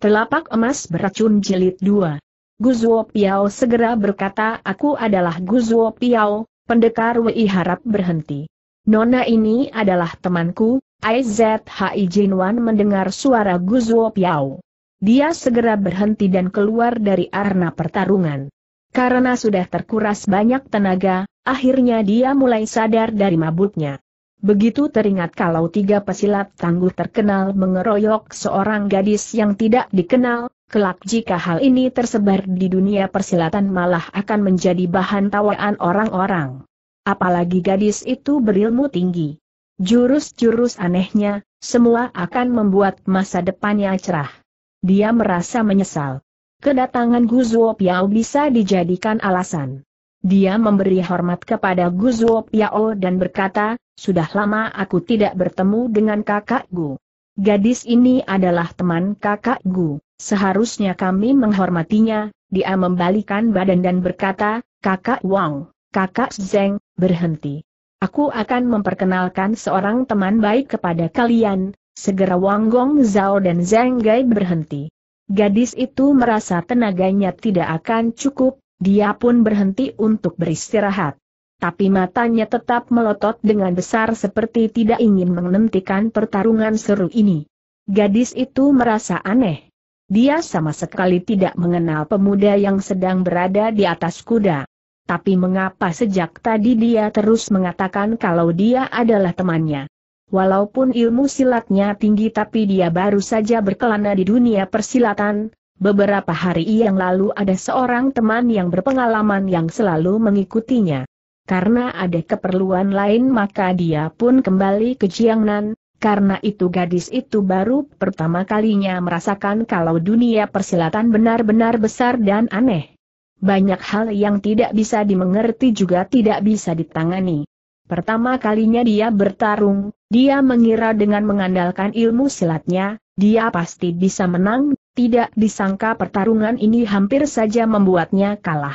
Telapak Emas Beracun Jilid 2 Guzuo Piao segera berkata aku adalah Guzuo Piao, pendekar Wei harap berhenti. Nona ini adalah temanku, IZHI Jinwan mendengar suara Guzuo Piao. Dia segera berhenti dan keluar dari arena pertarungan. Karena sudah terkuras banyak tenaga, akhirnya dia mulai sadar dari mabuknya. Begitu teringat kalau tiga pesilat tangguh terkenal mengeroyok seorang gadis yang tidak dikenal, kelak jika hal ini tersebar di dunia persilatan malah akan menjadi bahan tawaan orang-orang. Apalagi gadis itu berilmu tinggi. Jurus-jurus anehnya, semua akan membuat masa depannya cerah. Dia merasa menyesal. Kedatangan Guzuo Piao bisa dijadikan alasan. Dia memberi hormat kepada Guzuo Piao dan berkata, sudah lama aku tidak bertemu dengan kakak Gu. Gadis ini adalah teman kakak Gu, seharusnya kami menghormatinya, dia membalikan badan dan berkata, kakak Wang, kakak Zeng, berhenti. Aku akan memperkenalkan seorang teman baik kepada kalian, segera Wang Gong Zhao dan Zeng Gai berhenti. Gadis itu merasa tenaganya tidak akan cukup, dia pun berhenti untuk beristirahat. Tapi matanya tetap melotot dengan besar seperti tidak ingin menghentikan pertarungan seru ini. Gadis itu merasa aneh. Dia sama sekali tidak mengenal pemuda yang sedang berada di atas kuda. Tapi mengapa sejak tadi dia terus mengatakan kalau dia adalah temannya? Walaupun ilmu silatnya tinggi tapi dia baru saja berkelana di dunia persilatan, Beberapa hari yang lalu ada seorang teman yang berpengalaman yang selalu mengikutinya. Karena ada keperluan lain maka dia pun kembali ke Jiangnan, karena itu gadis itu baru pertama kalinya merasakan kalau dunia persilatan benar-benar besar dan aneh. Banyak hal yang tidak bisa dimengerti juga tidak bisa ditangani. Pertama kalinya dia bertarung, dia mengira dengan mengandalkan ilmu silatnya, dia pasti bisa menang, tidak disangka pertarungan ini hampir saja membuatnya kalah.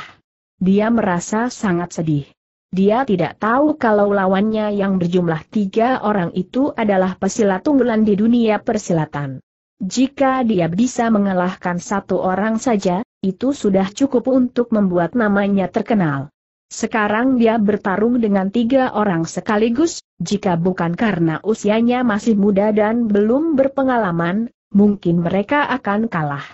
Dia merasa sangat sedih. Dia tidak tahu kalau lawannya yang berjumlah tiga orang itu adalah pesilat tunggulan di dunia persilatan. Jika dia bisa mengalahkan satu orang saja, itu sudah cukup untuk membuat namanya terkenal. Sekarang dia bertarung dengan tiga orang sekaligus, jika bukan karena usianya masih muda dan belum berpengalaman, mungkin mereka akan kalah.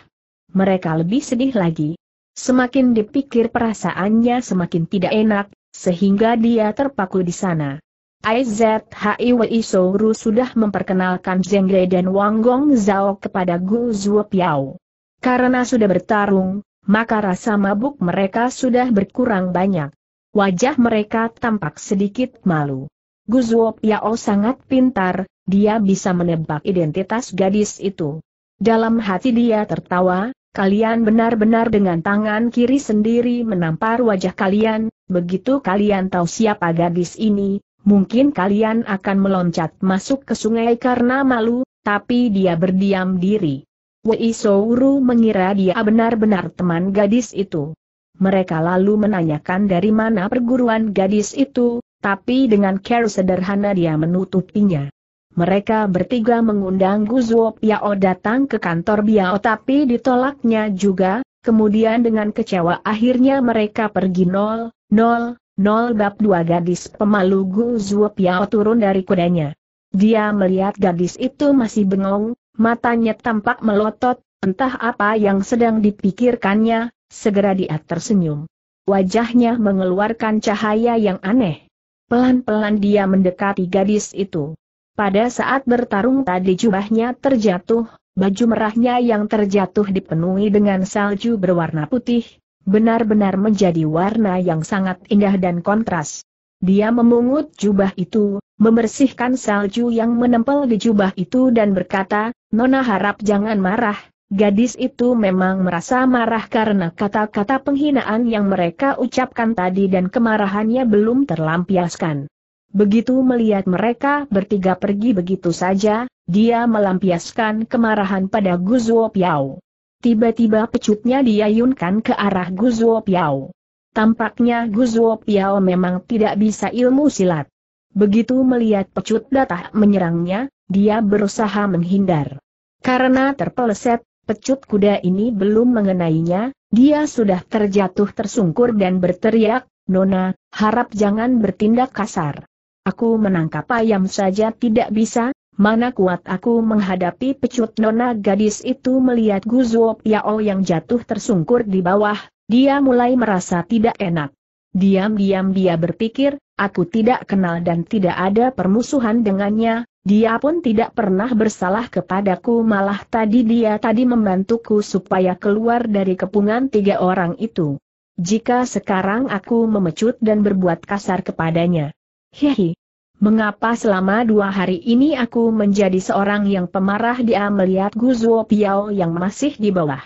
Mereka lebih sedih lagi. Semakin dipikir perasaannya semakin tidak enak, sehingga dia terpaku di sana. IZHIWI Shouru sudah memperkenalkan Zheng Lei dan Wang Gong Zhao kepada Gu Zhuopiao. Karena sudah bertarung, maka rasa mabuk mereka sudah berkurang banyak. Wajah mereka tampak sedikit malu. Gu Zhuopiao sangat pintar, dia bisa menebak identitas gadis itu. Dalam hati dia tertawa, kalian benar-benar dengan tangan kiri sendiri menampar wajah kalian, begitu kalian tahu siapa gadis ini, mungkin kalian akan meloncat masuk ke sungai karena malu, tapi dia berdiam diri. Wei Souru mengira dia benar-benar teman gadis itu. Mereka lalu menanyakan dari mana perguruan gadis itu, tapi dengan care sederhana dia menutupinya. Mereka bertiga mengundang Guzuo Piao datang ke kantor Biao tapi ditolaknya juga, kemudian dengan kecewa akhirnya mereka pergi nol, nol, nol bab dua gadis pemalu Guzuo Piao turun dari kudanya. Dia melihat gadis itu masih bengong, matanya tampak melotot, entah apa yang sedang dipikirkannya, segera dia tersenyum. Wajahnya mengeluarkan cahaya yang aneh. Pelan-pelan dia mendekati gadis itu. Pada saat bertarung tadi jubahnya terjatuh, baju merahnya yang terjatuh dipenuhi dengan salju berwarna putih, benar-benar menjadi warna yang sangat indah dan kontras. Dia memungut jubah itu, membersihkan salju yang menempel di jubah itu dan berkata, Nona harap jangan marah, Gadis itu memang merasa marah karena kata-kata penghinaan yang mereka ucapkan tadi dan kemarahannya belum terlampiaskan. Begitu melihat mereka bertiga pergi begitu saja, dia melampiaskan kemarahan pada Guzuo Piao. Tiba-tiba pecutnya diayunkan ke arah Guzuo Piao. Tampaknya Guzuo Piao memang tidak bisa ilmu silat. Begitu melihat pecut datang menyerangnya, dia berusaha menghindar. Karena terpeleset, pecut kuda ini belum mengenainya, dia sudah terjatuh tersungkur dan berteriak, Nona, harap jangan bertindak kasar. Aku menangkap ayam saja tidak bisa, Mana kuat aku menghadapi pecut nona gadis itu melihat Guzuo Piao yang jatuh tersungkur di bawah, dia mulai merasa tidak enak. Diam-diam dia berpikir, aku tidak kenal dan tidak ada permusuhan dengannya, dia pun tidak pernah bersalah kepadaku malah tadi dia tadi membantuku supaya keluar dari kepungan tiga orang itu. Jika sekarang aku memecut dan berbuat kasar kepadanya Hehe. Mengapa selama dua hari ini aku menjadi seorang yang pemarah dia melihat Guzuo Piao yang masih di bawah.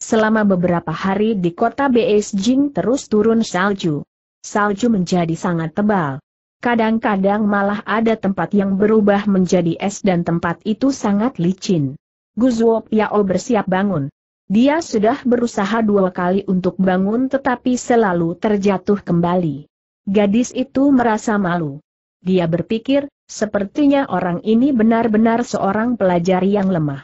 Selama beberapa hari di kota Beijing terus turun salju. Salju menjadi sangat tebal. Kadang-kadang malah ada tempat yang berubah menjadi es dan tempat itu sangat licin. Guzuo Piao bersiap bangun. Dia sudah berusaha dua kali untuk bangun tetapi selalu terjatuh kembali. Gadis itu merasa malu. Dia berpikir, sepertinya orang ini benar-benar seorang pelajar yang lemah.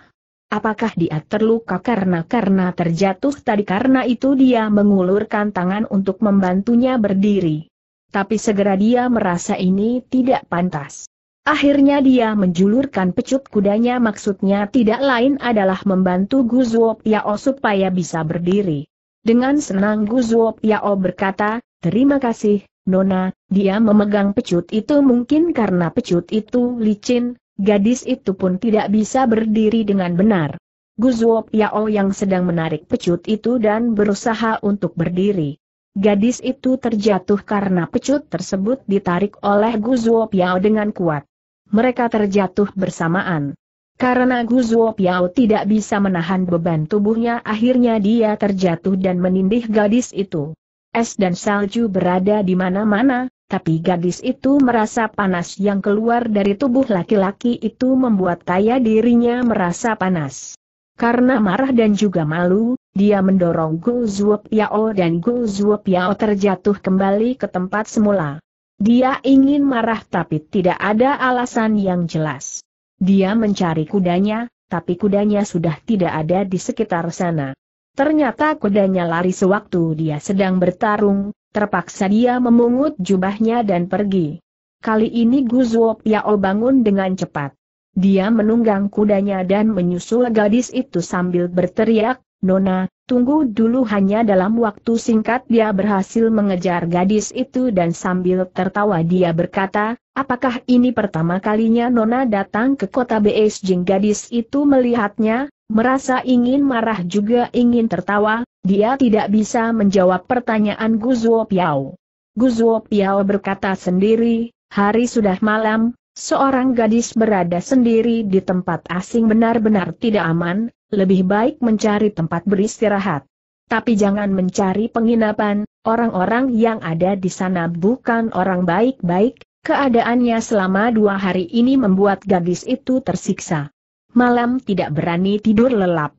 Apakah dia terluka karena karena terjatuh tadi karena itu dia mengulurkan tangan untuk membantunya berdiri. Tapi segera dia merasa ini tidak pantas. Akhirnya dia menjulurkan pecut kudanya maksudnya tidak lain adalah membantu Guzuo Piao supaya bisa berdiri. Dengan senang Guzuo Piao berkata, terima kasih, Nona, dia memegang pecut itu mungkin karena pecut itu licin, gadis itu pun tidak bisa berdiri dengan benar. Guzuo Piao yang sedang menarik pecut itu dan berusaha untuk berdiri. Gadis itu terjatuh karena pecut tersebut ditarik oleh Guzuo Piao dengan kuat. Mereka terjatuh bersamaan. Karena Guzuo Piao tidak bisa menahan beban tubuhnya akhirnya dia terjatuh dan menindih gadis itu es dan salju berada di mana-mana, tapi gadis itu merasa panas yang keluar dari tubuh laki-laki itu membuat kaya dirinya merasa panas. Karena marah dan juga malu, dia mendorong Gu Zuo Piao dan Gu Zuo Piao terjatuh kembali ke tempat semula. Dia ingin marah tapi tidak ada alasan yang jelas. Dia mencari kudanya, tapi kudanya sudah tidak ada di sekitar sana. Ternyata kudanya lari sewaktu dia sedang bertarung, terpaksa dia memungut jubahnya dan pergi. Kali ini Guzuo Piao bangun dengan cepat. Dia menunggang kudanya dan menyusul gadis itu sambil berteriak, Nona, tunggu dulu hanya dalam waktu singkat dia berhasil mengejar gadis itu dan sambil tertawa dia berkata, apakah ini pertama kalinya Nona datang ke kota Beijing gadis itu melihatnya, Merasa ingin marah juga ingin tertawa, dia tidak bisa menjawab pertanyaan Guzuo Piao. Guzuo Piao berkata sendiri, hari sudah malam, seorang gadis berada sendiri di tempat asing benar-benar tidak aman, lebih baik mencari tempat beristirahat. Tapi jangan mencari penginapan, orang-orang yang ada di sana bukan orang baik-baik, keadaannya selama dua hari ini membuat gadis itu tersiksa malam tidak berani tidur lelap.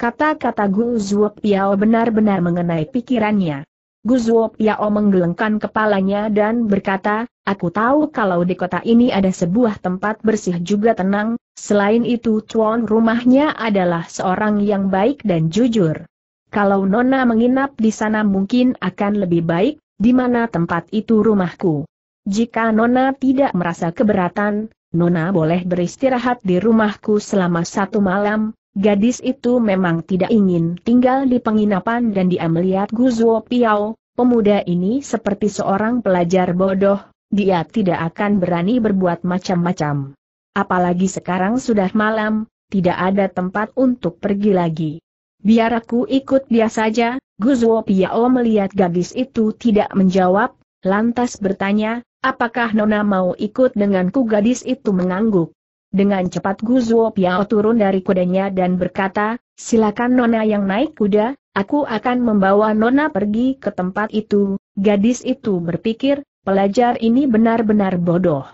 Kata-kata Gu Zuo Piao benar-benar mengenai pikirannya. Gu Zuo Piao menggelengkan kepalanya dan berkata, Aku tahu kalau di kota ini ada sebuah tempat bersih juga tenang, selain itu tuan rumahnya adalah seorang yang baik dan jujur. Kalau Nona menginap di sana mungkin akan lebih baik, di mana tempat itu rumahku. Jika Nona tidak merasa keberatan, Nona boleh beristirahat di rumahku selama satu malam, gadis itu memang tidak ingin tinggal di penginapan dan dia melihat Guzuo Piao, pemuda ini seperti seorang pelajar bodoh, dia tidak akan berani berbuat macam-macam. Apalagi sekarang sudah malam, tidak ada tempat untuk pergi lagi. Biar aku ikut dia saja, Guzuo Piao melihat gadis itu tidak menjawab, lantas bertanya, Apakah Nona mau ikut denganku gadis itu mengangguk. Dengan cepat Guzuo Piao turun dari kudanya dan berkata, silakan Nona yang naik kuda, aku akan membawa Nona pergi ke tempat itu. Gadis itu berpikir, pelajar ini benar-benar bodoh.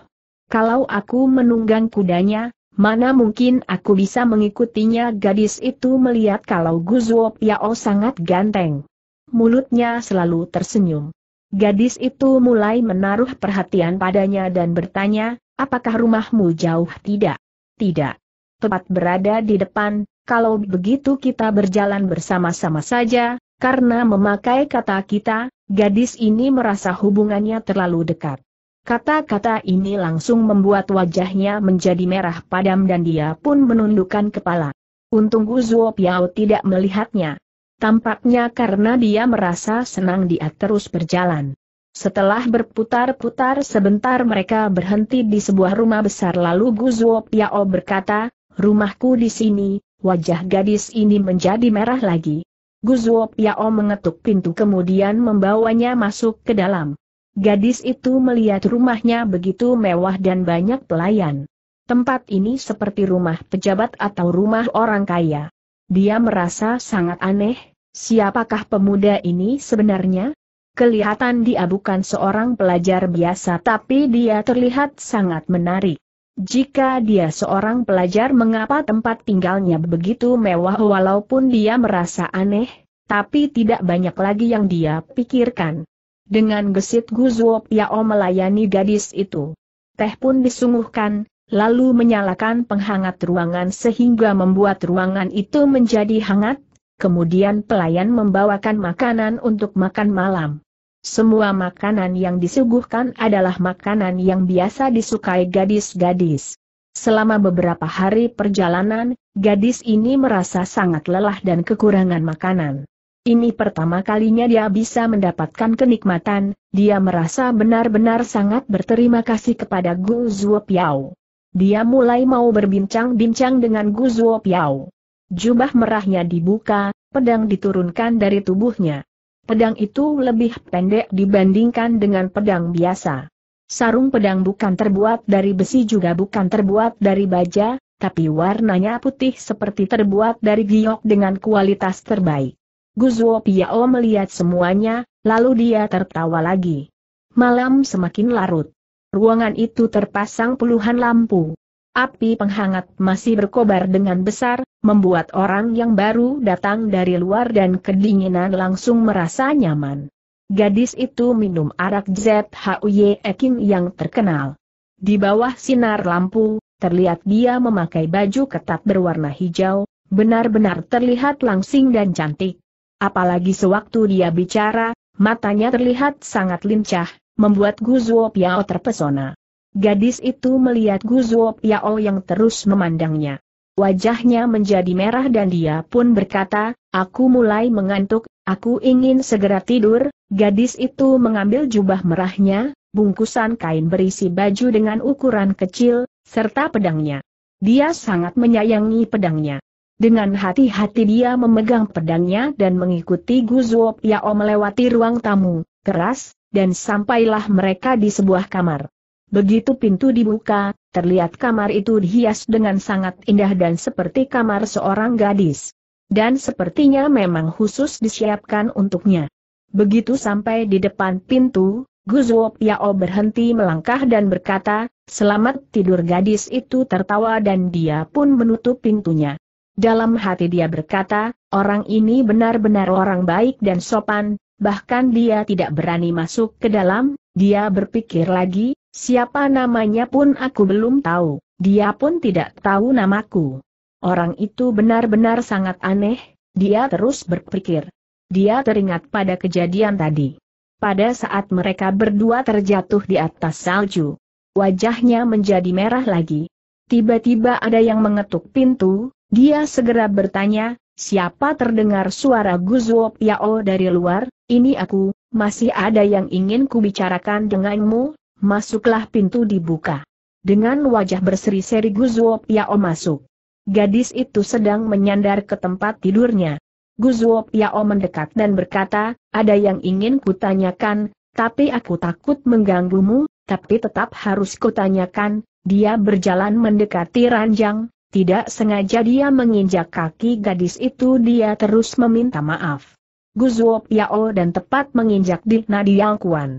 Kalau aku menunggang kudanya, mana mungkin aku bisa mengikutinya gadis itu melihat kalau Guzuo Piao sangat ganteng. Mulutnya selalu tersenyum. Gadis itu mulai menaruh perhatian padanya dan bertanya, apakah rumahmu jauh tidak? Tidak. Tepat berada di depan, kalau begitu kita berjalan bersama-sama saja, karena memakai kata kita, gadis ini merasa hubungannya terlalu dekat. Kata-kata ini langsung membuat wajahnya menjadi merah padam dan dia pun menundukkan kepala. Untung Guzuo Piao tidak melihatnya. Tampaknya karena dia merasa senang dia terus berjalan. Setelah berputar-putar sebentar mereka berhenti di sebuah rumah besar lalu Guzuo Piao berkata, rumahku di sini, wajah gadis ini menjadi merah lagi. Guzuo Piao mengetuk pintu kemudian membawanya masuk ke dalam. Gadis itu melihat rumahnya begitu mewah dan banyak pelayan. Tempat ini seperti rumah pejabat atau rumah orang kaya. Dia merasa sangat aneh, siapakah pemuda ini sebenarnya? Kelihatan dia bukan seorang pelajar biasa tapi dia terlihat sangat menarik. Jika dia seorang pelajar mengapa tempat tinggalnya begitu mewah walaupun dia merasa aneh, tapi tidak banyak lagi yang dia pikirkan. Dengan gesit Guzuo Piao melayani gadis itu. Teh pun disungguhkan, lalu menyalakan penghangat ruangan sehingga membuat ruangan itu menjadi hangat, kemudian pelayan membawakan makanan untuk makan malam. Semua makanan yang disuguhkan adalah makanan yang biasa disukai gadis-gadis. Selama beberapa hari perjalanan, gadis ini merasa sangat lelah dan kekurangan makanan. Ini pertama kalinya dia bisa mendapatkan kenikmatan, dia merasa benar-benar sangat berterima kasih kepada Gu Zuo Piao dia mulai mau berbincang-bincang dengan Guzuo Piao. Jubah merahnya dibuka, pedang diturunkan dari tubuhnya. Pedang itu lebih pendek dibandingkan dengan pedang biasa. Sarung pedang bukan terbuat dari besi juga bukan terbuat dari baja, tapi warnanya putih seperti terbuat dari giok dengan kualitas terbaik. Guzuo Piao melihat semuanya, lalu dia tertawa lagi. Malam semakin larut ruangan itu terpasang puluhan lampu. Api penghangat masih berkobar dengan besar, membuat orang yang baru datang dari luar dan kedinginan langsung merasa nyaman. Gadis itu minum arak ZHUY Ekin yang terkenal. Di bawah sinar lampu, terlihat dia memakai baju ketat berwarna hijau, benar-benar terlihat langsing dan cantik. Apalagi sewaktu dia bicara, matanya terlihat sangat lincah, membuat Guzuo Piao terpesona. Gadis itu melihat Guzuo Piao yang terus memandangnya. Wajahnya menjadi merah dan dia pun berkata, aku mulai mengantuk, aku ingin segera tidur, gadis itu mengambil jubah merahnya, bungkusan kain berisi baju dengan ukuran kecil, serta pedangnya. Dia sangat menyayangi pedangnya. Dengan hati-hati dia memegang pedangnya dan mengikuti Guzuo Piao melewati ruang tamu. Keras, dan sampailah mereka di sebuah kamar. Begitu pintu dibuka, terlihat kamar itu dihias dengan sangat indah dan seperti kamar seorang gadis. Dan sepertinya memang khusus disiapkan untuknya. Begitu sampai di depan pintu, Guzuo Piao berhenti melangkah dan berkata, Selamat tidur gadis itu tertawa dan dia pun menutup pintunya. Dalam hati dia berkata, orang ini benar-benar orang baik dan sopan, bahkan dia tidak berani masuk ke dalam, dia berpikir lagi, siapa namanya pun aku belum tahu, dia pun tidak tahu namaku. Orang itu benar-benar sangat aneh, dia terus berpikir. Dia teringat pada kejadian tadi. Pada saat mereka berdua terjatuh di atas salju, wajahnya menjadi merah lagi. Tiba-tiba ada yang mengetuk pintu, dia segera bertanya, siapa terdengar suara Guzuo Piao dari luar? ini aku, masih ada yang ingin kubicarakan denganmu, masuklah pintu dibuka. Dengan wajah berseri-seri Guzuo Piao masuk. Gadis itu sedang menyandar ke tempat tidurnya. Guzuo Piao mendekat dan berkata, ada yang ingin kutanyakan, tapi aku takut mengganggumu, tapi tetap harus kutanyakan, dia berjalan mendekati ranjang, tidak sengaja dia menginjak kaki gadis itu dia terus meminta maaf. Guzuo Piao dan tepat menginjak di nadi Yang Kuan.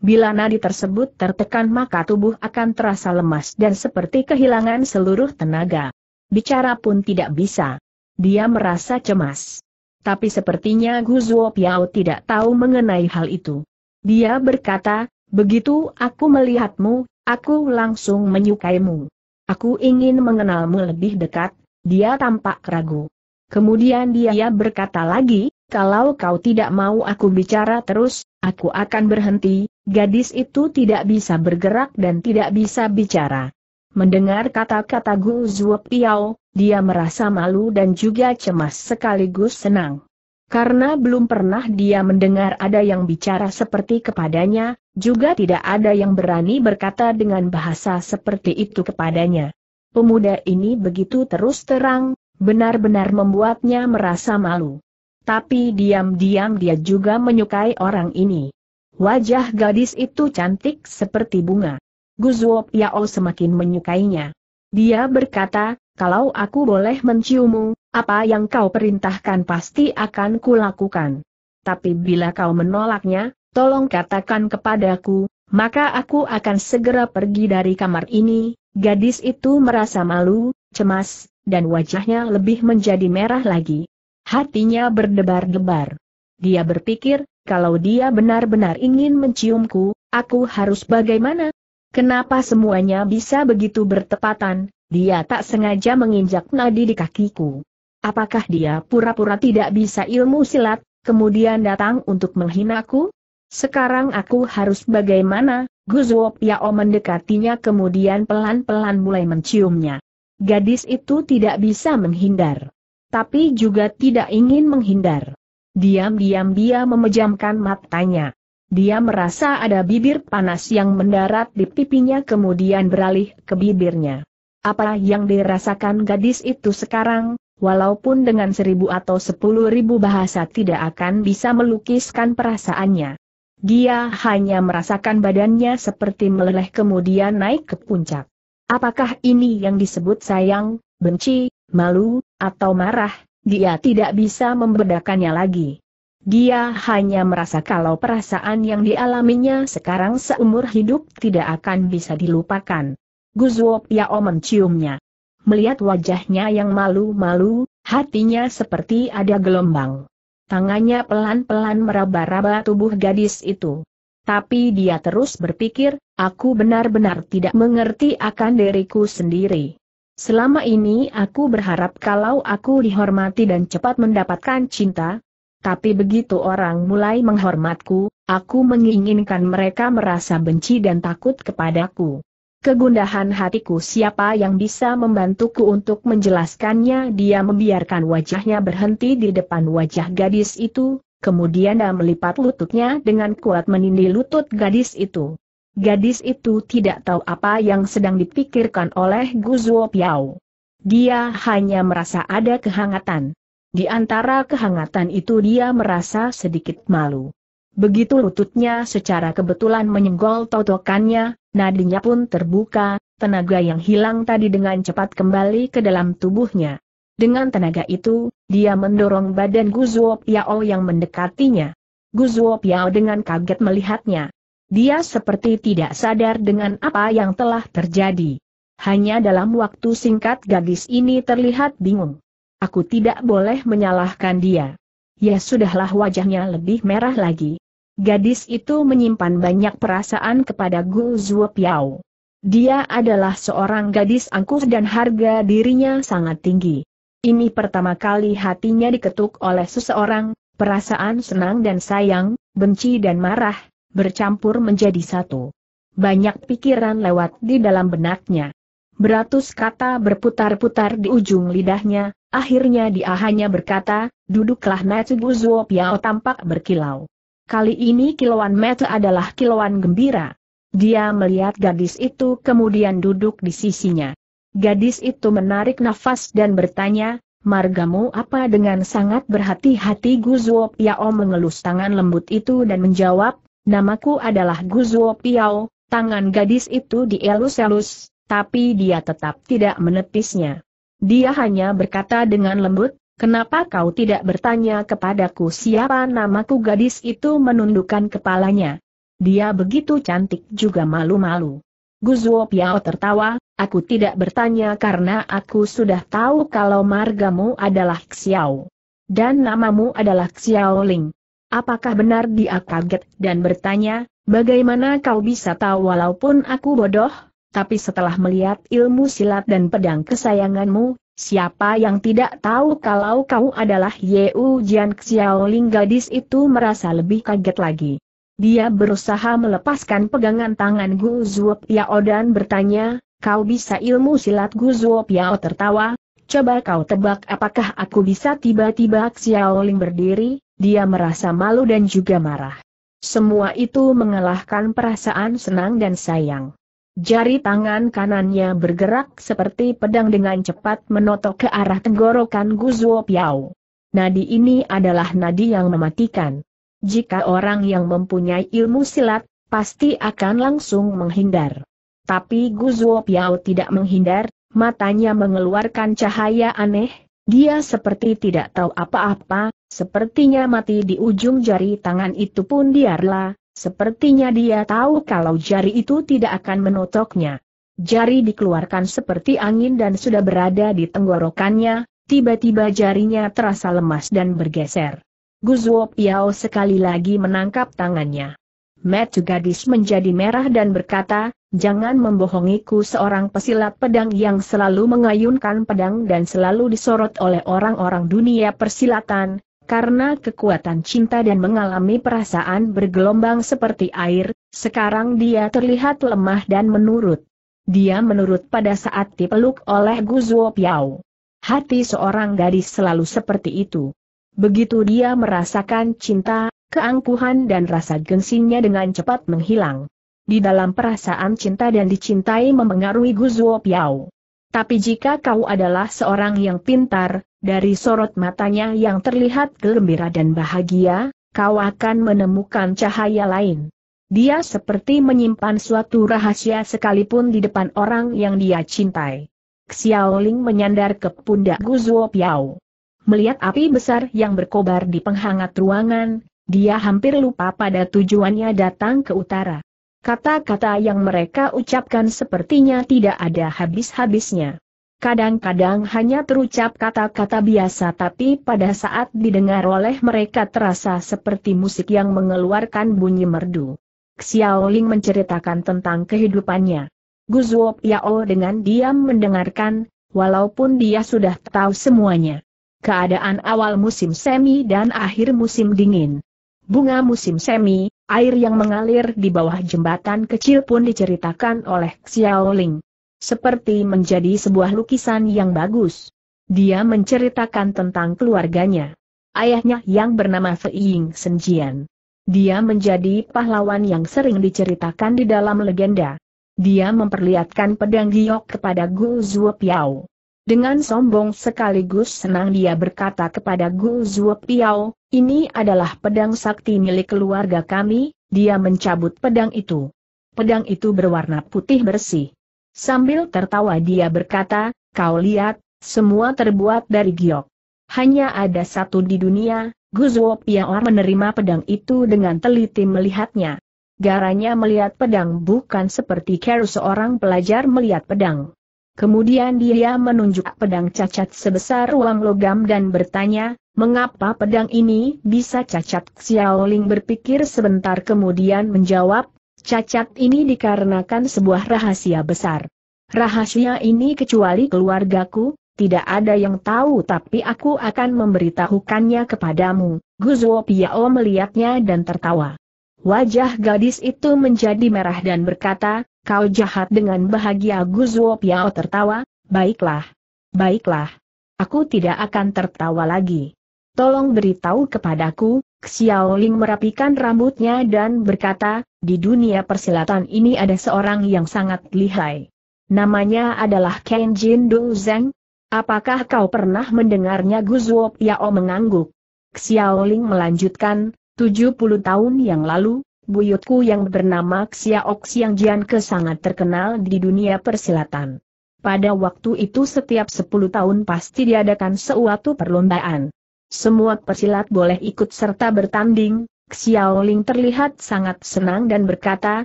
Bila nadi tersebut tertekan maka tubuh akan terasa lemas dan seperti kehilangan seluruh tenaga. Bicara pun tidak bisa. Dia merasa cemas. Tapi sepertinya Guzuo Piao tidak tahu mengenai hal itu. Dia berkata, begitu aku melihatmu, aku langsung menyukaimu. Aku ingin mengenalmu lebih dekat, dia tampak ragu. Kemudian dia berkata lagi, kalau kau tidak mau aku bicara terus, aku akan berhenti, gadis itu tidak bisa bergerak dan tidak bisa bicara. Mendengar kata-kata Gu Zuo Piao, dia merasa malu dan juga cemas sekaligus senang. Karena belum pernah dia mendengar ada yang bicara seperti kepadanya, juga tidak ada yang berani berkata dengan bahasa seperti itu kepadanya. Pemuda ini begitu terus terang, benar-benar membuatnya merasa malu. Tapi diam-diam dia juga menyukai orang ini. Wajah gadis itu cantik seperti bunga. Guzuo Piao semakin menyukainya. Dia berkata, kalau aku boleh menciummu, apa yang kau perintahkan pasti akan kulakukan. Tapi bila kau menolaknya, tolong katakan kepadaku, maka aku akan segera pergi dari kamar ini. Gadis itu merasa malu, cemas, dan wajahnya lebih menjadi merah lagi. Hatinya berdebar-debar. Dia berpikir, kalau dia benar-benar ingin menciumku, aku harus bagaimana? Kenapa semuanya bisa begitu bertepatan, dia tak sengaja menginjak nadi di kakiku. Apakah dia pura-pura tidak bisa ilmu silat, kemudian datang untuk menghinaku? Sekarang aku harus bagaimana? Guzuo Piao mendekatinya kemudian pelan-pelan mulai menciumnya. Gadis itu tidak bisa menghindar tapi juga tidak ingin menghindar. Diam-diam dia memejamkan matanya. Dia merasa ada bibir panas yang mendarat di pipinya kemudian beralih ke bibirnya. Apa yang dirasakan gadis itu sekarang, walaupun dengan seribu atau sepuluh ribu bahasa tidak akan bisa melukiskan perasaannya. Dia hanya merasakan badannya seperti meleleh kemudian naik ke puncak. Apakah ini yang disebut sayang, benci, malu, atau marah, dia tidak bisa membedakannya lagi. Dia hanya merasa kalau perasaan yang dialaminya sekarang seumur hidup tidak akan bisa dilupakan. Guzuo Piao menciumnya. Melihat wajahnya yang malu-malu, hatinya seperti ada gelombang. Tangannya pelan-pelan meraba-raba tubuh gadis itu. Tapi dia terus berpikir, aku benar-benar tidak mengerti akan diriku sendiri. Selama ini aku berharap kalau aku dihormati dan cepat mendapatkan cinta, tapi begitu orang mulai menghormatku, aku menginginkan mereka merasa benci dan takut kepadaku. Kegundahan hatiku siapa yang bisa membantuku untuk menjelaskannya dia membiarkan wajahnya berhenti di depan wajah gadis itu, kemudian dia melipat lututnya dengan kuat menindih lutut gadis itu. Gadis itu tidak tahu apa yang sedang dipikirkan oleh Guzuo Piao. Dia hanya merasa ada kehangatan. Di antara kehangatan itu dia merasa sedikit malu. Begitu lututnya secara kebetulan menyenggol totokannya, nadinya pun terbuka, tenaga yang hilang tadi dengan cepat kembali ke dalam tubuhnya. Dengan tenaga itu, dia mendorong badan Guzuo Piao yang mendekatinya. Guzuo Piao dengan kaget melihatnya. Dia seperti tidak sadar dengan apa yang telah terjadi. Hanya dalam waktu singkat gadis ini terlihat bingung. Aku tidak boleh menyalahkan dia. Ya sudahlah wajahnya lebih merah lagi. Gadis itu menyimpan banyak perasaan kepada Gu Zhuo Piao. Dia adalah seorang gadis angkuh dan harga dirinya sangat tinggi. Ini pertama kali hatinya diketuk oleh seseorang, perasaan senang dan sayang, benci dan marah, bercampur menjadi satu. Banyak pikiran lewat di dalam benaknya. Beratus kata berputar-putar di ujung lidahnya, akhirnya dia hanya berkata, duduklah Metu Guzuo Piao tampak berkilau. Kali ini kilauan Metu adalah kilauan gembira. Dia melihat gadis itu kemudian duduk di sisinya. Gadis itu menarik nafas dan bertanya, Margamu apa dengan sangat berhati-hati Guzuo Piao mengelus tangan lembut itu dan menjawab, Namaku adalah Guzuo Piao, tangan gadis itu dielus-elus, tapi dia tetap tidak menepisnya. Dia hanya berkata dengan lembut, kenapa kau tidak bertanya kepadaku siapa namaku gadis itu menundukkan kepalanya. Dia begitu cantik juga malu-malu. Guzuo Piao tertawa, aku tidak bertanya karena aku sudah tahu kalau margamu adalah Xiao. Dan namamu adalah Xiao Ling. Apakah benar dia kaget dan bertanya, bagaimana kau bisa tahu walaupun aku bodoh? Tapi setelah melihat ilmu silat dan pedang kesayanganmu, siapa yang tidak tahu kalau kau adalah Yeu Jian Xiaoling gadis itu merasa lebih kaget lagi. Dia berusaha melepaskan pegangan tangan Gu Zuo Piao dan bertanya, kau bisa ilmu silat Gu Zuo Piao tertawa, Coba kau tebak apakah aku bisa tiba-tiba Xiaoling berdiri, dia merasa malu dan juga marah. Semua itu mengalahkan perasaan senang dan sayang. Jari tangan kanannya bergerak seperti pedang dengan cepat menotok ke arah tenggorokan Guzuo Piao. Nadi ini adalah nadi yang mematikan. Jika orang yang mempunyai ilmu silat, pasti akan langsung menghindar. Tapi Guzuo Piao tidak menghindar, matanya mengeluarkan cahaya aneh, dia seperti tidak tahu apa-apa, sepertinya mati di ujung jari tangan itu pun biarlah, sepertinya dia tahu kalau jari itu tidak akan menotoknya. Jari dikeluarkan seperti angin dan sudah berada di tenggorokannya, tiba-tiba jarinya terasa lemas dan bergeser. Guzuo Piao sekali lagi menangkap tangannya. Matt gadis menjadi merah dan berkata, Jangan membohongiku seorang pesilat pedang yang selalu mengayunkan pedang dan selalu disorot oleh orang-orang dunia persilatan, karena kekuatan cinta dan mengalami perasaan bergelombang seperti air, sekarang dia terlihat lemah dan menurut. Dia menurut pada saat dipeluk oleh Guzuo Piao. Hati seorang gadis selalu seperti itu. Begitu dia merasakan cinta, keangkuhan dan rasa gengsinya dengan cepat menghilang di dalam perasaan cinta dan dicintai memengaruhi Guzuo Piao. Tapi jika kau adalah seorang yang pintar, dari sorot matanya yang terlihat gembira dan bahagia, kau akan menemukan cahaya lain. Dia seperti menyimpan suatu rahasia sekalipun di depan orang yang dia cintai. Xiaoling menyandar ke pundak Guzuo Piao. Melihat api besar yang berkobar di penghangat ruangan, dia hampir lupa pada tujuannya datang ke utara. Kata-kata yang mereka ucapkan sepertinya tidak ada habis-habisnya. Kadang-kadang hanya terucap kata-kata biasa tapi pada saat didengar oleh mereka terasa seperti musik yang mengeluarkan bunyi merdu. Xiaoling menceritakan tentang kehidupannya. Zuo Yao dengan diam mendengarkan, walaupun dia sudah tahu semuanya. Keadaan awal musim semi dan akhir musim dingin. Bunga musim semi, Air yang mengalir di bawah jembatan kecil pun diceritakan oleh Xiao Ling, Seperti menjadi sebuah lukisan yang bagus. Dia menceritakan tentang keluarganya. Ayahnya yang bernama Fei Feiying Senjian. Dia menjadi pahlawan yang sering diceritakan di dalam legenda. Dia memperlihatkan pedang giok kepada Gu Zhuo Piao. Dengan sombong sekaligus senang dia berkata kepada Gu Zhuo Piao, ini adalah pedang sakti milik keluarga kami, dia mencabut pedang itu. Pedang itu berwarna putih bersih. Sambil tertawa dia berkata, kau lihat, semua terbuat dari giok. Hanya ada satu di dunia, Guzuo Piao menerima pedang itu dengan teliti melihatnya. Garanya melihat pedang bukan seperti Keru seorang pelajar melihat pedang. Kemudian dia menunjuk pedang cacat sebesar uang logam dan bertanya, Mengapa pedang ini bisa cacat? Xiaoling berpikir sebentar kemudian menjawab, cacat ini dikarenakan sebuah rahasia besar. Rahasia ini kecuali keluargaku, tidak ada yang tahu tapi aku akan memberitahukannya kepadamu. Guzuo Piao melihatnya dan tertawa. Wajah gadis itu menjadi merah dan berkata, kau jahat dengan bahagia Guzuo Piao tertawa, baiklah. Baiklah. Aku tidak akan tertawa lagi tolong beritahu kepadaku, Xiao Ling merapikan rambutnya dan berkata, di dunia persilatan ini ada seorang yang sangat lihai. Namanya adalah Ken Jin Du Zeng. Apakah kau pernah mendengarnya Guzuo Piao mengangguk? Xiao Ling melanjutkan, 70 tahun yang lalu, buyutku yang bernama Xiao Xiang Jian Ke sangat terkenal di dunia persilatan. Pada waktu itu setiap 10 tahun pasti diadakan suatu perlombaan. Semua pesilat boleh ikut serta bertanding, Xiaoling terlihat sangat senang dan berkata,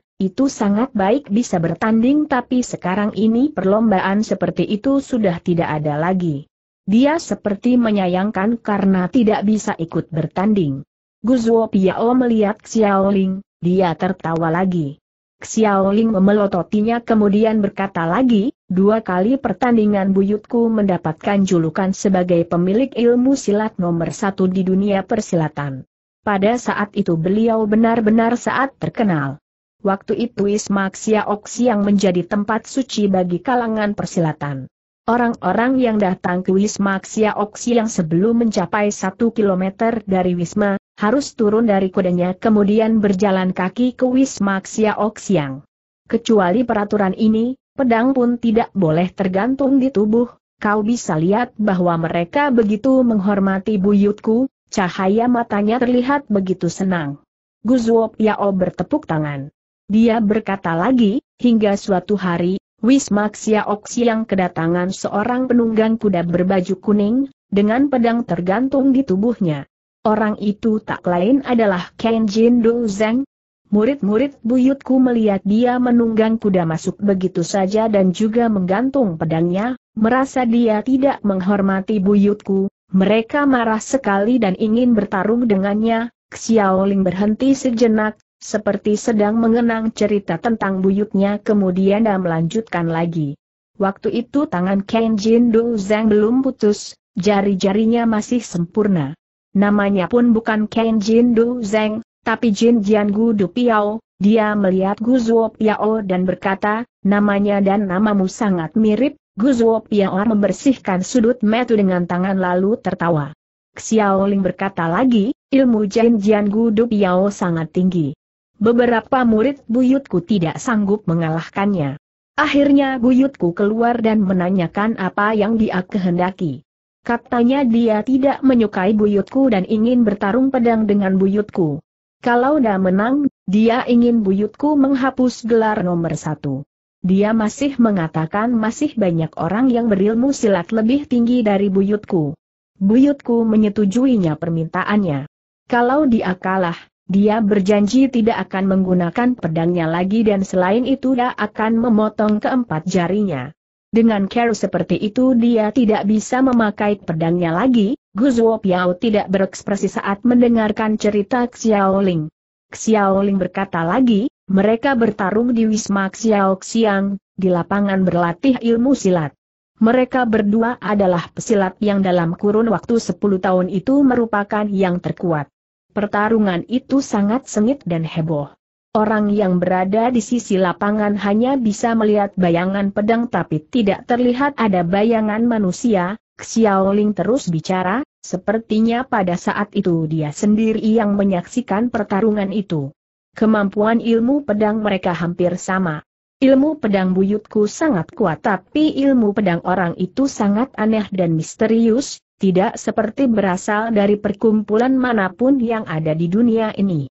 itu sangat baik bisa bertanding tapi sekarang ini perlombaan seperti itu sudah tidak ada lagi. Dia seperti menyayangkan karena tidak bisa ikut bertanding. Guzuo Piao melihat Xiaoling, dia tertawa lagi. Xiaoling memelototinya kemudian berkata lagi, dua kali pertandingan buyutku mendapatkan julukan sebagai pemilik ilmu silat nomor satu di dunia persilatan. Pada saat itu beliau benar-benar saat terkenal. Waktu itu Isma Xiaok yang menjadi tempat suci bagi kalangan persilatan. Orang-orang yang datang ke Wisma Xiaoxi yang sebelum mencapai satu kilometer dari Wisma, harus turun dari kudanya kemudian berjalan kaki ke Wisma Xiaoxiang. Kecuali peraturan ini, pedang pun tidak boleh tergantung di tubuh, kau bisa lihat bahwa mereka begitu menghormati buyutku, cahaya matanya terlihat begitu senang. Guzuo Piao bertepuk tangan. Dia berkata lagi, hingga suatu hari, Wisma Xiaoxiang kedatangan seorang penunggang kuda berbaju kuning, dengan pedang tergantung di tubuhnya. Orang itu tak lain adalah Kenjin Zeng. Murid-murid buyutku melihat dia menunggang kuda masuk begitu saja dan juga menggantung pedangnya, merasa dia tidak menghormati buyutku, mereka marah sekali dan ingin bertarung dengannya, Xiao Ling berhenti sejenak, seperti sedang mengenang cerita tentang buyutnya kemudian dan melanjutkan lagi. Waktu itu tangan Kenjin Zeng belum putus, jari-jarinya masih sempurna. Namanya pun bukan Ken Jin Du Zeng, tapi Jin Jian Gu Du Piao. Dia melihat Gu Guzuo Piao dan berkata, namanya dan namamu sangat mirip, Gu Guzuo Piao membersihkan sudut metu dengan tangan lalu tertawa. Xiao Ling berkata lagi, ilmu Jin Jian Gu Du Piao sangat tinggi. Beberapa murid buyutku tidak sanggup mengalahkannya. Akhirnya buyutku keluar dan menanyakan apa yang dia kehendaki. Katanya dia tidak menyukai buyutku dan ingin bertarung pedang dengan buyutku. Kalau dia menang, dia ingin buyutku menghapus gelar nomor satu. Dia masih mengatakan masih banyak orang yang berilmu silat lebih tinggi dari buyutku. Buyutku menyetujuinya permintaannya. Kalau dia kalah, dia berjanji tidak akan menggunakan pedangnya lagi dan selain itu dia akan memotong keempat jarinya. Dengan cara seperti itu dia tidak bisa memakai pedangnya lagi, Guzuo Piao tidak berekspresi saat mendengarkan cerita Xiaoling. Xiaoling berkata lagi, mereka bertarung di Wisma Xiao Xiang, di lapangan berlatih ilmu silat. Mereka berdua adalah pesilat yang dalam kurun waktu 10 tahun itu merupakan yang terkuat. Pertarungan itu sangat sengit dan heboh. Orang yang berada di sisi lapangan hanya bisa melihat bayangan pedang tapi tidak terlihat ada bayangan manusia, Xiaoling terus bicara, sepertinya pada saat itu dia sendiri yang menyaksikan pertarungan itu. Kemampuan ilmu pedang mereka hampir sama. Ilmu pedang buyutku sangat kuat tapi ilmu pedang orang itu sangat aneh dan misterius, tidak seperti berasal dari perkumpulan manapun yang ada di dunia ini.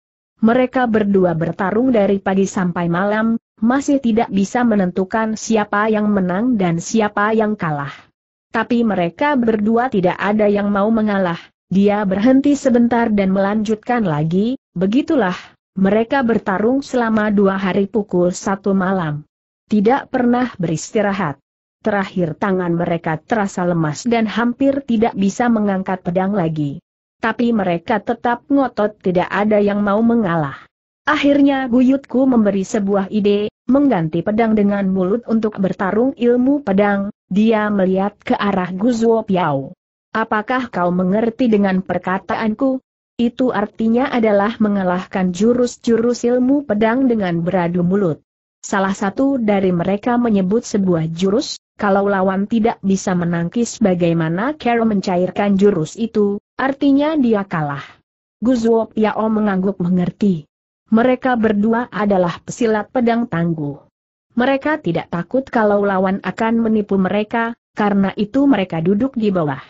Mereka berdua bertarung dari pagi sampai malam, masih tidak bisa menentukan siapa yang menang dan siapa yang kalah. Tapi mereka berdua tidak ada yang mau mengalah, dia berhenti sebentar dan melanjutkan lagi, begitulah, mereka bertarung selama dua hari pukul satu malam. Tidak pernah beristirahat. Terakhir tangan mereka terasa lemas dan hampir tidak bisa mengangkat pedang lagi tapi mereka tetap ngotot tidak ada yang mau mengalah. Akhirnya Buyutku memberi sebuah ide, mengganti pedang dengan mulut untuk bertarung ilmu pedang, dia melihat ke arah Guzuo Piao. Apakah kau mengerti dengan perkataanku? Itu artinya adalah mengalahkan jurus-jurus ilmu pedang dengan beradu mulut. Salah satu dari mereka menyebut sebuah jurus, kalau lawan tidak bisa menangkis bagaimana Kero mencairkan jurus itu, artinya dia kalah. Guzuo Piao mengangguk mengerti. Mereka berdua adalah pesilat pedang tangguh. Mereka tidak takut kalau lawan akan menipu mereka, karena itu mereka duduk di bawah.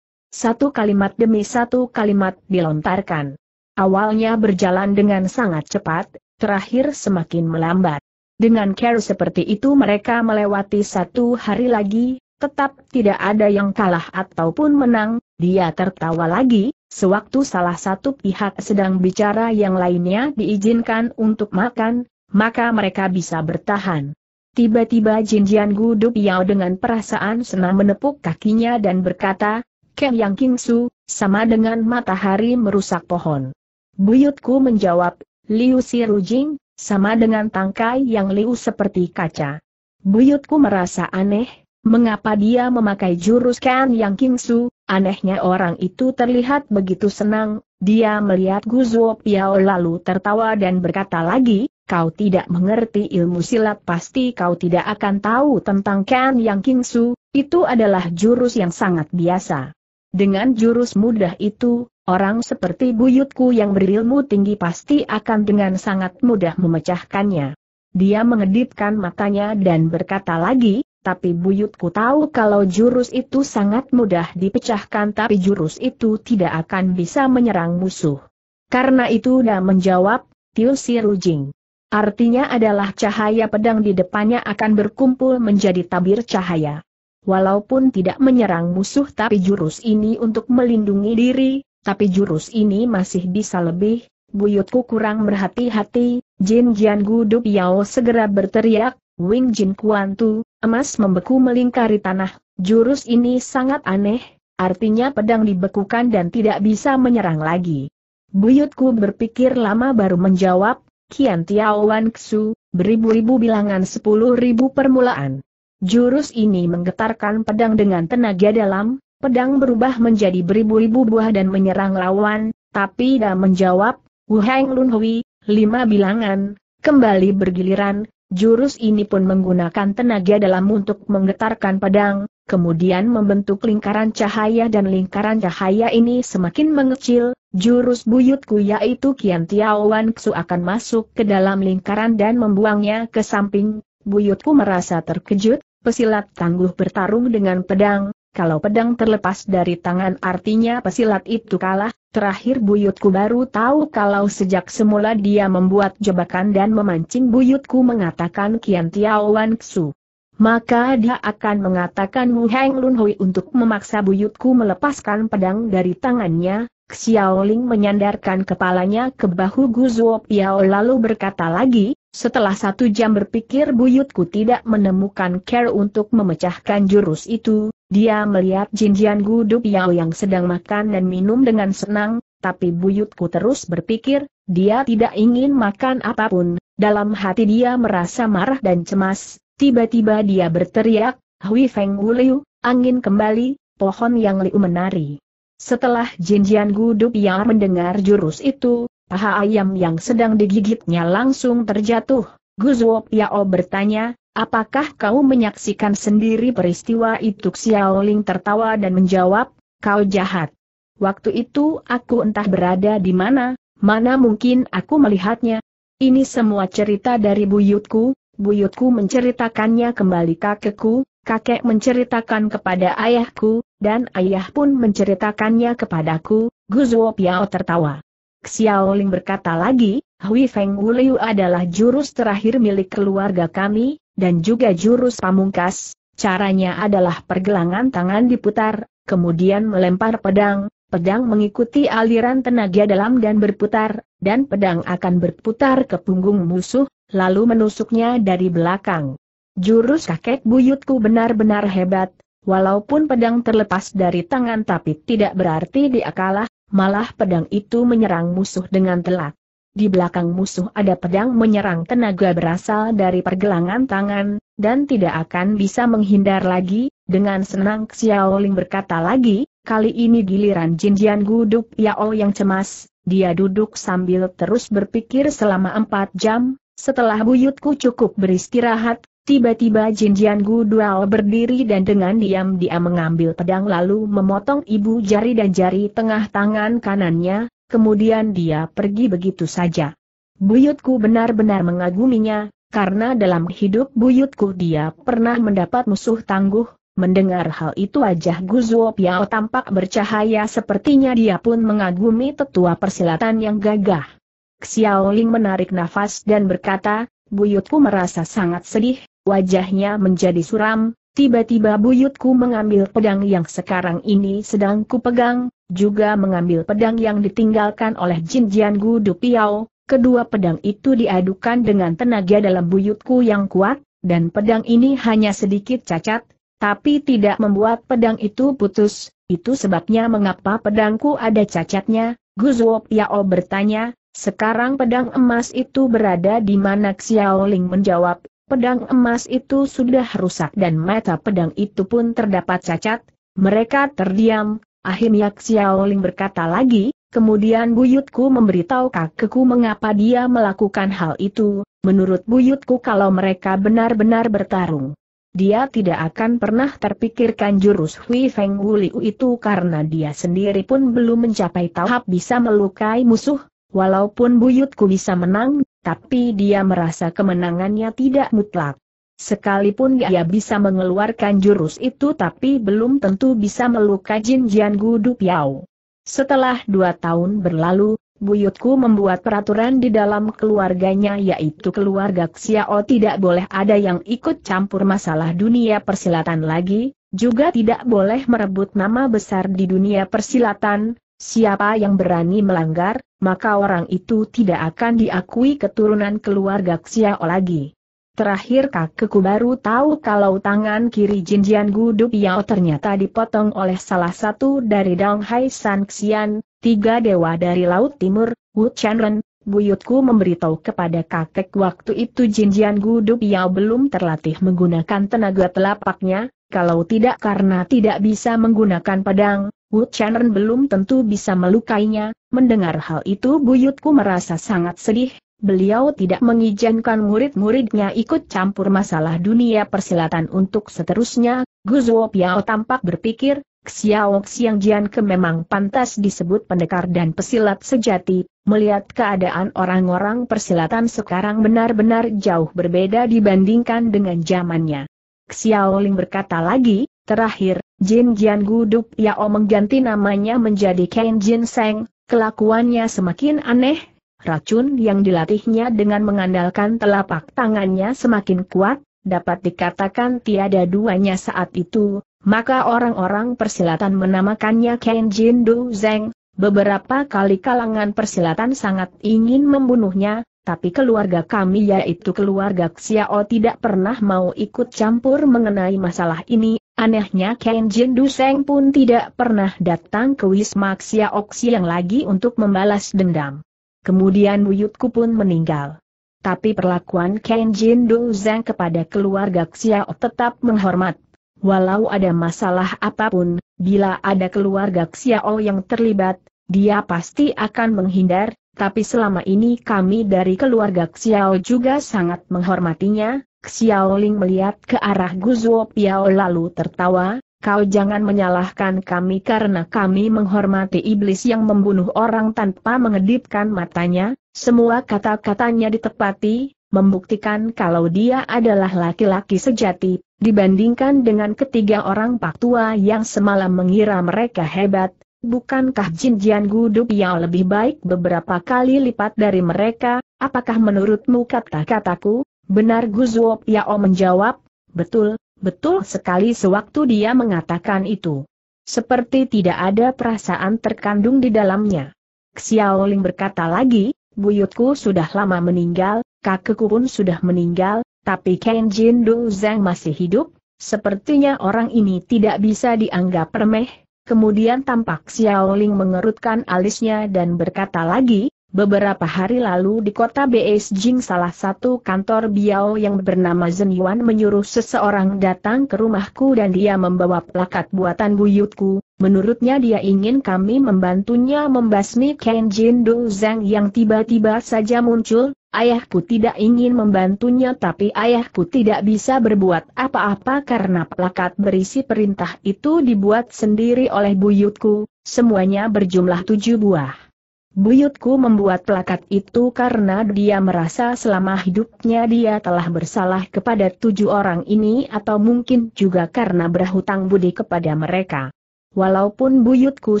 Satu kalimat demi satu kalimat dilontarkan. Awalnya berjalan dengan sangat cepat, terakhir semakin melambat. Dengan care seperti itu mereka melewati satu hari lagi, tetap tidak ada yang kalah ataupun menang, dia tertawa lagi, sewaktu salah satu pihak sedang bicara yang lainnya diizinkan untuk makan, maka mereka bisa bertahan. Tiba-tiba Jin Jinjian Gudu Piao dengan perasaan senang menepuk kakinya dan berkata, Ken Yang King Su sama dengan matahari merusak pohon. Buyutku menjawab, Liu Si Rujing, sama dengan tangkai yang liu seperti kaca. Buyutku merasa aneh, mengapa dia memakai jurus Ken Yang Kingsu, anehnya orang itu terlihat begitu senang, dia melihat Guzuo Piao lalu tertawa dan berkata lagi, kau tidak mengerti ilmu silat pasti kau tidak akan tahu tentang Ken Yang Kingsu, itu adalah jurus yang sangat biasa. Dengan jurus mudah itu, Orang seperti buyutku yang berilmu tinggi pasti akan dengan sangat mudah memecahkannya. Dia mengedipkan matanya dan berkata lagi, tapi buyutku tahu kalau jurus itu sangat mudah dipecahkan tapi jurus itu tidak akan bisa menyerang musuh. Karena itu dia menjawab, Tio Si Rujing. Artinya adalah cahaya pedang di depannya akan berkumpul menjadi tabir cahaya. Walaupun tidak menyerang musuh tapi jurus ini untuk melindungi diri, tapi jurus ini masih bisa lebih, buyutku kurang berhati-hati, Jin Jian Gudu Piao segera berteriak, Wing Jin Kuan Tu, emas membeku melingkari tanah, jurus ini sangat aneh, artinya pedang dibekukan dan tidak bisa menyerang lagi. Buyutku berpikir lama baru menjawab, Kian Wan Ksu, beribu-ribu bilangan sepuluh ribu permulaan. Jurus ini menggetarkan pedang dengan tenaga dalam, pedang berubah menjadi beribu-ribu buah dan menyerang lawan, tapi dia menjawab, Wu Heng Lun Hui, lima bilangan, kembali bergiliran, jurus ini pun menggunakan tenaga dalam untuk menggetarkan pedang, kemudian membentuk lingkaran cahaya dan lingkaran cahaya ini semakin mengecil, jurus buyutku yaitu Kian Tiawan Ksu akan masuk ke dalam lingkaran dan membuangnya ke samping, buyutku merasa terkejut, pesilat tangguh bertarung dengan pedang, kalau pedang terlepas dari tangan artinya pesilat itu kalah, terakhir buyutku baru tahu kalau sejak semula dia membuat jebakan dan memancing buyutku mengatakan Kian Tiao Wan Ksu. Maka dia akan mengatakan Wu Heng Lun Hui untuk memaksa buyutku melepaskan pedang dari tangannya, Xiaoling menyandarkan kepalanya ke bahu Guzuo Piao lalu berkata lagi, setelah satu jam berpikir buyutku tidak menemukan care untuk memecahkan jurus itu, dia melihat Jinjian Gudup Yao yang sedang makan dan minum dengan senang, tapi buyutku terus berpikir, dia tidak ingin makan apapun, dalam hati dia merasa marah dan cemas, tiba-tiba dia berteriak, Hui Feng Wuliu, angin kembali, pohon yang liu menari. Setelah Jinjian Gudup Yao mendengar jurus itu, paha ayam yang sedang digigitnya langsung terjatuh. Guzuo Piao bertanya, apakah kau menyaksikan sendiri peristiwa itu Xiao Ling tertawa dan menjawab, kau jahat. Waktu itu aku entah berada di mana, mana mungkin aku melihatnya. Ini semua cerita dari buyutku, buyutku menceritakannya kembali kakekku, kakek menceritakan kepada ayahku, dan ayah pun menceritakannya kepadaku, Guzuo Piao tertawa. Xiaoling berkata lagi, Hui Feng Wuliu adalah jurus terakhir milik keluarga kami, dan juga jurus pamungkas, caranya adalah pergelangan tangan diputar, kemudian melempar pedang, pedang mengikuti aliran tenaga dalam dan berputar, dan pedang akan berputar ke punggung musuh, lalu menusuknya dari belakang. Jurus kakek buyutku benar-benar hebat, walaupun pedang terlepas dari tangan tapi tidak berarti dia kalah, Malah pedang itu menyerang musuh dengan telak. Di belakang musuh ada pedang menyerang tenaga berasal dari pergelangan tangan, dan tidak akan bisa menghindar lagi, dengan senang Xiao Ling berkata lagi, kali ini giliran Jinjian Guduk Yao yang cemas, dia duduk sambil terus berpikir selama empat jam, setelah buyutku cukup beristirahat, Tiba-tiba Jin Jian Gu Dual berdiri dan dengan diam-diam mengambil pedang lalu memotong ibu jari dan jari tengah tangan kanannya, kemudian dia pergi begitu saja. Buyutku benar-benar mengaguminya, karena dalam hidup buyutku dia pernah mendapat musuh tangguh, mendengar hal itu wajah Gu Zuo Piao tampak bercahaya sepertinya dia pun mengagumi tetua persilatan yang gagah. Xiaoling menarik nafas dan berkata, buyutku merasa sangat sedih, Wajahnya menjadi suram, tiba-tiba buyutku mengambil pedang yang sekarang ini sedang kupegang, juga mengambil pedang yang ditinggalkan oleh Jin Jian Gu Dupiao, kedua pedang itu diadukan dengan tenaga dalam buyutku yang kuat, dan pedang ini hanya sedikit cacat, tapi tidak membuat pedang itu putus, itu sebabnya mengapa pedangku ada cacatnya, Gu Zuo Piao bertanya, sekarang pedang emas itu berada di mana Xiaoling menjawab, pedang emas itu sudah rusak dan mata pedang itu pun terdapat cacat, mereka terdiam, Ahim Yak Xiaoling berkata lagi, kemudian buyutku memberitahu kakekku mengapa dia melakukan hal itu, menurut buyutku kalau mereka benar-benar bertarung. Dia tidak akan pernah terpikirkan jurus Hui Feng Wuliu itu karena dia sendiri pun belum mencapai tahap bisa melukai musuh, walaupun buyutku bisa menang, tapi dia merasa kemenangannya tidak mutlak. Sekalipun dia bisa mengeluarkan jurus itu tapi belum tentu bisa melukai Jin Jian Gudu Piao. Setelah dua tahun berlalu, buyutku membuat peraturan di dalam keluarganya yaitu keluarga Xiao tidak boleh ada yang ikut campur masalah dunia persilatan lagi, juga tidak boleh merebut nama besar di dunia persilatan, Siapa yang berani melanggar, maka orang itu tidak akan diakui keturunan keluarga Xiao lagi. Terakhir kakekku baru tahu kalau tangan kiri Jinjian Gudu Piao ternyata dipotong oleh salah satu dari Dong Hai San Xian, tiga dewa dari Laut Timur, Wu Chanren, buyutku memberitahu kepada kakek waktu itu Jinjian Gudu Piao belum terlatih menggunakan tenaga telapaknya, kalau tidak karena tidak bisa menggunakan pedang, Wu Chenren belum tentu bisa melukainya, mendengar hal itu buyutku merasa sangat sedih, beliau tidak mengizinkan murid-muridnya ikut campur masalah dunia persilatan untuk seterusnya, Guzuo Piao tampak berpikir, Xiao Xiang Jian ke memang pantas disebut pendekar dan pesilat sejati, melihat keadaan orang-orang persilatan sekarang benar-benar jauh berbeda dibandingkan dengan zamannya. Xiao Ling berkata lagi, Terakhir, Jin Jian Guduk Yao mengganti namanya menjadi Ken Jin Seng, kelakuannya semakin aneh, racun yang dilatihnya dengan mengandalkan telapak tangannya semakin kuat, dapat dikatakan tiada duanya saat itu, maka orang-orang persilatan menamakannya Ken Jin Du Zeng, beberapa kali kalangan persilatan sangat ingin membunuhnya, tapi keluarga kami yaitu keluarga Xiao tidak pernah mau ikut campur mengenai masalah ini, Anehnya Ken Jin Duseng pun tidak pernah datang ke Wisma Xia Oxiang lagi untuk membalas dendam. Kemudian wuyutku pun meninggal. Tapi perlakuan Ken Jin Duseng kepada keluarga Xiao tetap menghormat. Walau ada masalah apapun, bila ada keluarga Xiao yang terlibat, dia pasti akan menghindar, tapi selama ini kami dari keluarga Xiao juga sangat menghormatinya, Xiaoling melihat ke arah Guzuo Piao lalu tertawa, kau jangan menyalahkan kami karena kami menghormati iblis yang membunuh orang tanpa mengedipkan matanya, semua kata-katanya ditepati, membuktikan kalau dia adalah laki-laki sejati, dibandingkan dengan ketiga orang pak tua yang semalam mengira mereka hebat, bukankah Jin Jian Guduk yang lebih baik beberapa kali lipat dari mereka, apakah menurutmu kata-kataku, Benar Guzuo Yao menjawab, betul, betul sekali sewaktu dia mengatakan itu. Seperti tidak ada perasaan terkandung di dalamnya. Xiaoling berkata lagi, buyutku sudah lama meninggal, kakekku pun sudah meninggal, tapi Kenjin Zhang masih hidup, sepertinya orang ini tidak bisa dianggap remeh. Kemudian tampak Xiaoling mengerutkan alisnya dan berkata lagi, Beberapa hari lalu di kota Beijing salah satu kantor Biao yang bernama Zen Yuan menyuruh seseorang datang ke rumahku dan dia membawa plakat buatan buyutku, menurutnya dia ingin kami membantunya membasmi Ken Jin Dong Zhang yang tiba-tiba saja muncul, ayahku tidak ingin membantunya tapi ayahku tidak bisa berbuat apa-apa karena plakat berisi perintah itu dibuat sendiri oleh buyutku, semuanya berjumlah tujuh buah. Buyutku membuat plakat itu karena dia merasa selama hidupnya dia telah bersalah kepada tujuh orang ini atau mungkin juga karena berhutang budi kepada mereka. Walaupun buyutku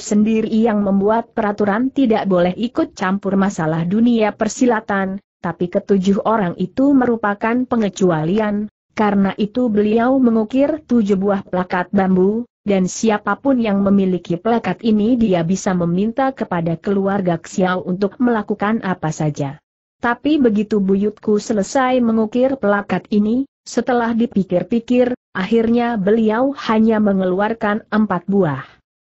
sendiri yang membuat peraturan tidak boleh ikut campur masalah dunia persilatan, tapi ketujuh orang itu merupakan pengecualian, karena itu beliau mengukir tujuh buah plakat bambu, dan siapapun yang memiliki plakat ini dia bisa meminta kepada keluarga Xiao untuk melakukan apa saja. Tapi begitu buyutku selesai mengukir plakat ini, setelah dipikir-pikir, akhirnya beliau hanya mengeluarkan empat buah.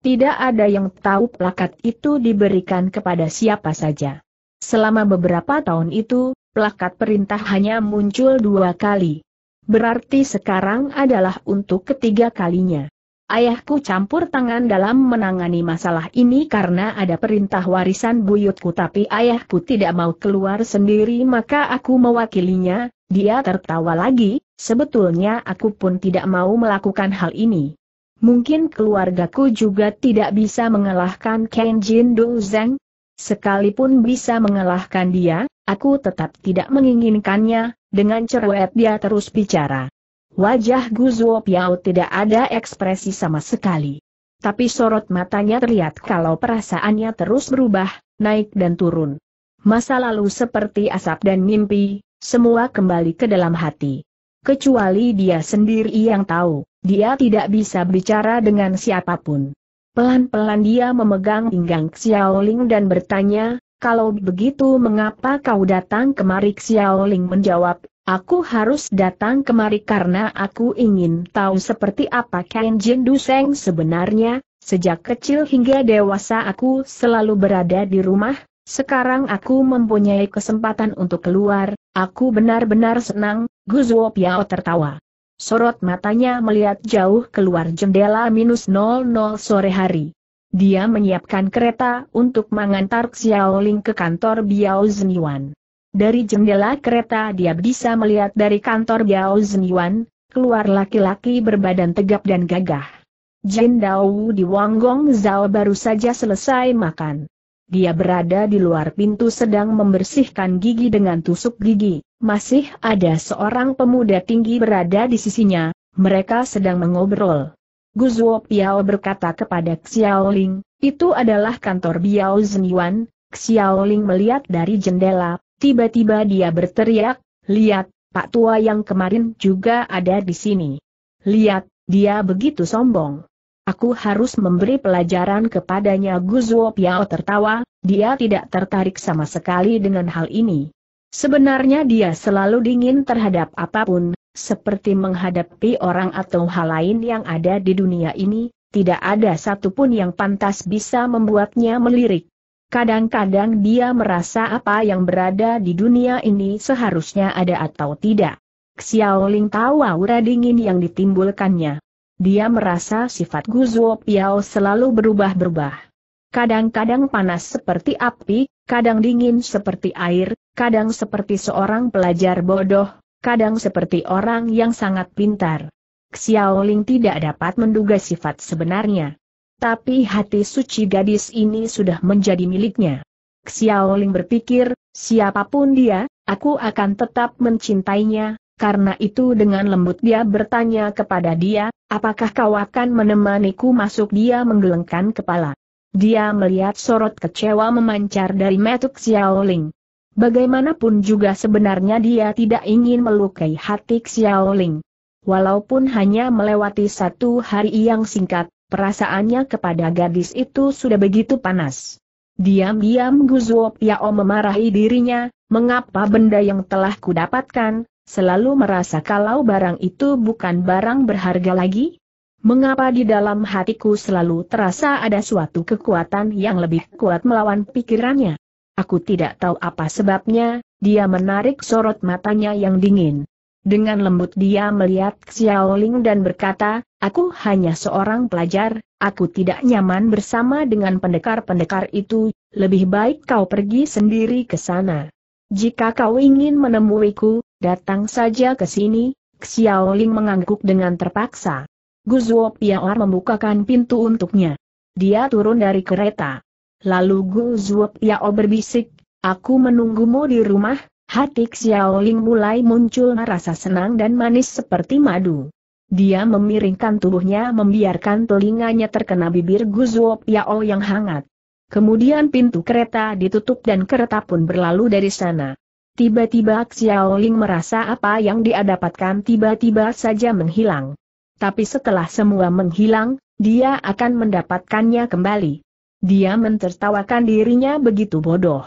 Tidak ada yang tahu plakat itu diberikan kepada siapa saja. Selama beberapa tahun itu, plakat perintah hanya muncul dua kali. Berarti sekarang adalah untuk ketiga kalinya. Ayahku campur tangan dalam menangani masalah ini karena ada perintah warisan buyutku tapi ayahku tidak mau keluar sendiri maka aku mewakilinya, dia tertawa lagi, sebetulnya aku pun tidak mau melakukan hal ini. Mungkin keluargaku juga tidak bisa mengalahkan Kenjin Dozeng. Sekalipun bisa mengalahkan dia, aku tetap tidak menginginkannya, dengan cerewet dia terus bicara. Wajah Guzuo Piao tidak ada ekspresi sama sekali. Tapi sorot matanya terlihat kalau perasaannya terus berubah, naik dan turun. Masa lalu seperti asap dan mimpi, semua kembali ke dalam hati. Kecuali dia sendiri yang tahu, dia tidak bisa bicara dengan siapapun. Pelan-pelan dia memegang pinggang Xiao Ling dan bertanya, kalau begitu mengapa kau datang kemari Ling menjawab, Aku harus datang kemari karena aku ingin tahu seperti apa Kenjin Duseng sebenarnya, sejak kecil hingga dewasa aku selalu berada di rumah, sekarang aku mempunyai kesempatan untuk keluar, aku benar-benar senang, Guzuo Piao tertawa. Sorot matanya melihat jauh keluar jendela minus 00 sore hari. Dia menyiapkan kereta untuk mengantar Xiaoling ke kantor Biao Zhenyuan. Dari jendela kereta dia bisa melihat dari kantor Biao Zhenyuan keluar laki-laki berbadan tegap dan gagah. Jin Dao di Wanggong Zhao baru saja selesai makan. Dia berada di luar pintu sedang membersihkan gigi dengan tusuk gigi. Masih ada seorang pemuda tinggi berada di sisinya, mereka sedang mengobrol. Guzuo Piao berkata kepada Xiao Ling, itu adalah kantor Biao Xiao Ling melihat dari jendela, Tiba-tiba dia berteriak, lihat, Pak Tua yang kemarin juga ada di sini. Lihat, dia begitu sombong. Aku harus memberi pelajaran kepadanya Guzuo Piao tertawa, dia tidak tertarik sama sekali dengan hal ini. Sebenarnya dia selalu dingin terhadap apapun, seperti menghadapi orang atau hal lain yang ada di dunia ini, tidak ada satupun yang pantas bisa membuatnya melirik. Kadang-kadang dia merasa apa yang berada di dunia ini seharusnya ada atau tidak. Xiaoling tahu aura dingin yang ditimbulkannya. Dia merasa sifat Guzuo Piao selalu berubah-berubah. Kadang-kadang panas seperti api, kadang dingin seperti air, kadang seperti seorang pelajar bodoh, kadang seperti orang yang sangat pintar. Xiaoling tidak dapat menduga sifat sebenarnya tapi hati suci gadis ini sudah menjadi miliknya. Xiaoling berpikir, siapapun dia, aku akan tetap mencintainya, karena itu dengan lembut dia bertanya kepada dia, apakah kau akan menemaniku masuk dia menggelengkan kepala. Dia melihat sorot kecewa memancar dari metuk Xiaoling. Bagaimanapun juga sebenarnya dia tidak ingin melukai hati Xiaoling. Walaupun hanya melewati satu hari yang singkat, Perasaannya kepada gadis itu sudah begitu panas. Diam-diam Guzuo Piao memarahi dirinya, mengapa benda yang telah kudapatkan, selalu merasa kalau barang itu bukan barang berharga lagi? Mengapa di dalam hatiku selalu terasa ada suatu kekuatan yang lebih kuat melawan pikirannya? Aku tidak tahu apa sebabnya, dia menarik sorot matanya yang dingin. Dengan lembut dia melihat Xiaoling dan berkata, Aku hanya seorang pelajar, aku tidak nyaman bersama dengan pendekar-pendekar itu, lebih baik kau pergi sendiri ke sana. Jika kau ingin menemuiku, datang saja ke sini, Xiao mengangguk dengan terpaksa. Guzuo Piaor membukakan pintu untuknya. Dia turun dari kereta. Lalu Guzuo Piaor berbisik, aku menunggumu di rumah, hati Xiao mulai muncul rasa senang dan manis seperti madu. Dia memiringkan tubuhnya membiarkan telinganya terkena bibir Guzuo Yao yang hangat. Kemudian pintu kereta ditutup dan kereta pun berlalu dari sana. Tiba-tiba Xiaoling merasa apa yang dia dapatkan tiba-tiba saja menghilang. Tapi setelah semua menghilang, dia akan mendapatkannya kembali. Dia mentertawakan dirinya begitu bodoh.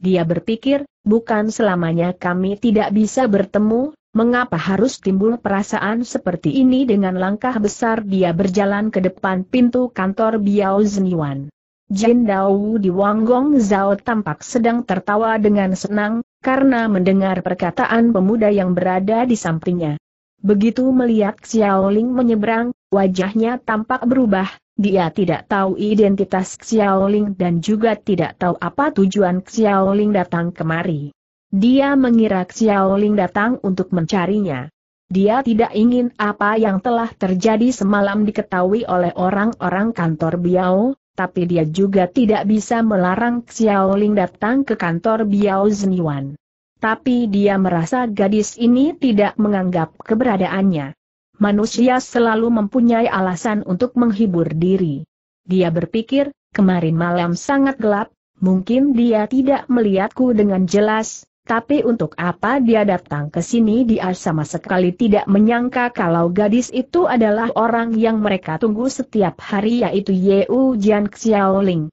Dia berpikir, bukan selamanya kami tidak bisa bertemu, Mengapa harus timbul perasaan seperti ini dengan langkah besar dia berjalan ke depan pintu kantor Biao Zeniwan. Jin Dao di Wanggong Zhao tampak sedang tertawa dengan senang, karena mendengar perkataan pemuda yang berada di sampingnya. Begitu melihat Xiaoling menyeberang, wajahnya tampak berubah, dia tidak tahu identitas Xiaoling dan juga tidak tahu apa tujuan Xiaoling datang kemari. Dia mengira Xiao Xiaoling datang untuk mencarinya. Dia tidak ingin apa yang telah terjadi semalam diketahui oleh orang-orang kantor Biao, tapi dia juga tidak bisa melarang Xiao Xiaoling datang ke kantor Biao Zeniwan. Tapi dia merasa gadis ini tidak menganggap keberadaannya. Manusia selalu mempunyai alasan untuk menghibur diri. Dia berpikir, kemarin malam sangat gelap, mungkin dia tidak melihatku dengan jelas, tapi untuk apa dia datang ke sini dia sama sekali tidak menyangka kalau gadis itu adalah orang yang mereka tunggu setiap hari yaitu Yeu Jian Xiaoling.